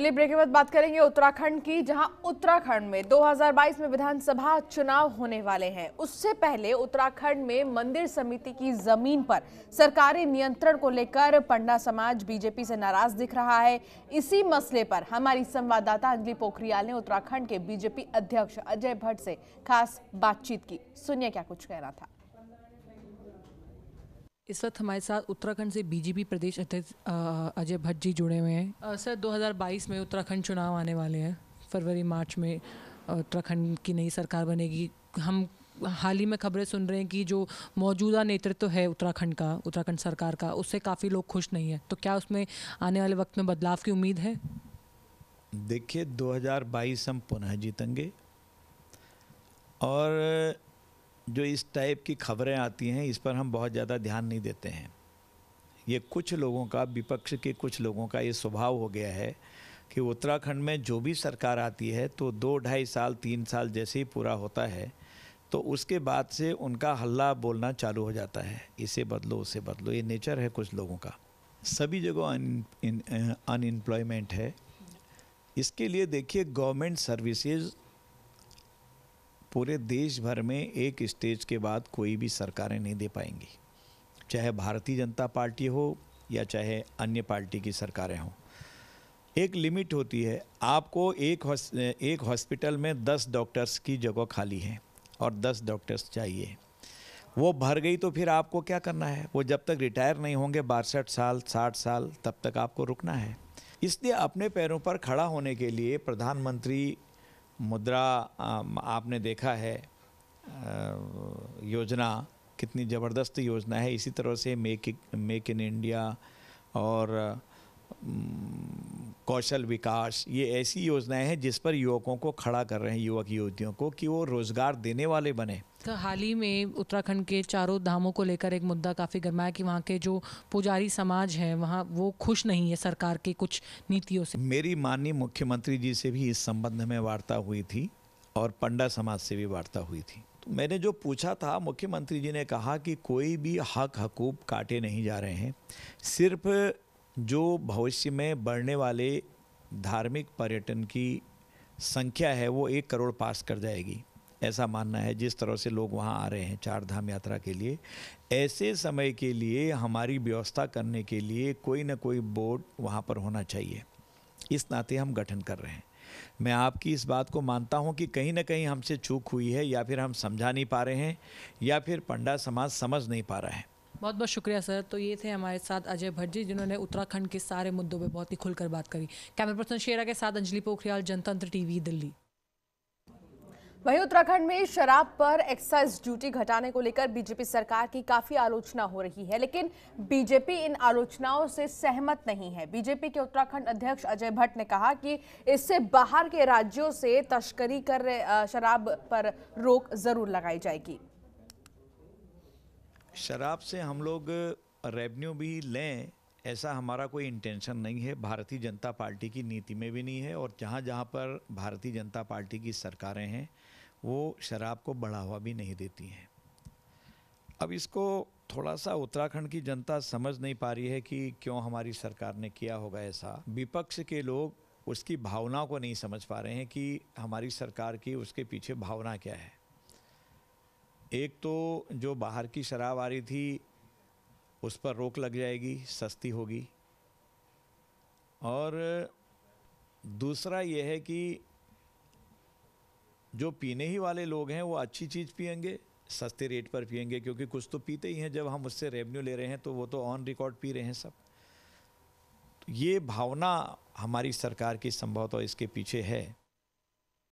चलिए ब्रेक के बाद बात करेंगे उत्तराखंड की जहां उत्तराखंड में 2022 में विधानसभा चुनाव होने वाले हैं उससे पहले उत्तराखंड में मंदिर समिति की जमीन पर सरकारी नियंत्रण को लेकर पंडा समाज बीजेपी से नाराज दिख रहा है इसी मसले पर हमारी संवाददाता अंजलि पोखरियाल ने उत्तराखंड के बीजेपी अध्यक्ष अजय भट्ट से खास बातचीत की सुनिए क्या कुछ कहना था इस वक्त हमारे साथ उत्तराखंड से बीजेपी प्रदेश अध्यक्ष अजय भट्ट जी जुड़े हुए हैं सर 2022 में उत्तराखंड चुनाव आने वाले हैं फरवरी मार्च में उत्तराखंड की नई सरकार बनेगी हम हाल ही में खबरें सुन रहे हैं कि जो मौजूदा नेतृत्व तो है उत्तराखंड का उत्तराखंड सरकार का उससे काफ़ी लोग खुश नहीं है तो क्या उसमें आने वाले वक्त में बदलाव की उम्मीद है देखिए 2022 हम पुनः जीतेंगे और जो इस टाइप की खबरें आती हैं इस पर हम बहुत ज़्यादा ध्यान नहीं देते हैं ये कुछ लोगों का विपक्ष के कुछ लोगों का ये स्वभाव हो गया है कि उत्तराखंड में जो भी सरकार आती है तो दो ढाई साल तीन साल जैसे ही पूरा होता है तो उसके बाद से उनका हल्ला बोलना चालू हो जाता है इसे बदलो उसे बदलो ये नेचर है कुछ लोगों का सभी जगह अनएम्प्लॉयमेंट है इसके लिए देखिए गवर्नमेंट सर्विसेज पूरे देश भर में एक स्टेज के बाद कोई भी सरकारें नहीं दे पाएंगी चाहे भारतीय जनता पार्टी हो या चाहे अन्य पार्टी की सरकारें हों एक लिमिट होती है आपको एक एक हॉस्पिटल में दस डॉक्टर्स की जगह खाली है और दस डॉक्टर्स चाहिए वो भर गई तो फिर आपको क्या करना है वो जब तक रिटायर नहीं होंगे बासठ साल साठ साल तब तक आपको रुकना है इसलिए अपने पैरों पर खड़ा होने के लिए प्रधानमंत्री मुद्रा आपने देखा है योजना कितनी ज़बरदस्त योजना है इसी तरह से मेक मेक इन इंडिया और कौशल विकास ये ऐसी योजनाएं हैं जिस पर युवकों को खड़ा कर रहे हैं युवक युवतियों को कि वो रोज़गार देने वाले बने तो हाल ही में उत्तराखंड के चारों धामों को लेकर एक मुद्दा काफ़ी गरमाया कि वहाँ के जो पुजारी समाज है वहाँ वो खुश नहीं है सरकार के कुछ नीतियों से मेरी माननीय मुख्यमंत्री जी से भी इस संबंध में वार्ता हुई थी और पंडा समाज से भी वार्ता हुई थी तो मैंने जो पूछा था मुख्यमंत्री जी ने कहा कि कोई भी हक हकूक काटे नहीं जा रहे हैं सिर्फ जो भविष्य में बढ़ने वाले धार्मिक पर्यटन की संख्या है वो एक करोड़ पास कर जाएगी ऐसा मानना है जिस तरह से लोग वहाँ आ रहे हैं चार धाम यात्रा के लिए ऐसे समय के लिए हमारी व्यवस्था करने के लिए कोई ना कोई बोर्ड वहाँ पर होना चाहिए इस नाते हम गठन कर रहे हैं मैं आपकी इस बात को मानता हूँ कि कहीं ना कहीं हमसे चूक हुई है या फिर हम समझा नहीं पा रहे हैं या फिर पंडा समाज समझ नहीं पा रहा है बहुत बहुत शुक्रिया सर तो ये थे हमारे साथ अजय भट्ट जी जिन्होंने उत्तराखंड के सारे मुद्दों पर बहुत ही खुलकर बात करी कैमरा पर्सन शेरा के साथ अंजलि पोखरियाल जनतंत्र टीवी दिल्ली वहीं उत्तराखंड में शराब पर एक्साइज ड्यूटी घटाने को लेकर बीजेपी सरकार की काफी आलोचना हो रही है लेकिन बीजेपी इन आलोचनाओं से सहमत नहीं है बीजेपी के उत्तराखंड अध्यक्ष अजय भट्ट ने कहा कि इससे बाहर के राज्यों से तस्करी कर शराब पर रोक जरूर लगाई जाएगी शराब से हम लोग रेवेन्यू भी लें ऐसा हमारा कोई इंटेंशन नहीं है भारतीय जनता पार्टी की नीति में भी नहीं है और जहाँ जहाँ पर भारतीय जनता पार्टी की सरकारें हैं वो शराब को बढ़ावा भी नहीं देती हैं अब इसको थोड़ा सा उत्तराखंड की जनता समझ नहीं पा रही है कि क्यों हमारी सरकार ने किया होगा ऐसा विपक्ष के लोग उसकी भावना को नहीं समझ पा रहे हैं कि हमारी सरकार की उसके पीछे भावना क्या है एक तो जो बाहर की शराब आ रही थी उस पर रोक लग जाएगी सस्ती होगी और दूसरा यह है कि जो पीने ही वाले लोग हैं वो अच्छी चीज़ पियेंगे सस्ते रेट पर पियेंगे क्योंकि कुछ तो पीते ही हैं जब हम उससे रेवेन्यू ले रहे हैं तो वो तो ऑन रिकॉर्ड पी रहे हैं सब तो ये भावना हमारी सरकार की संभवतः इसके पीछे है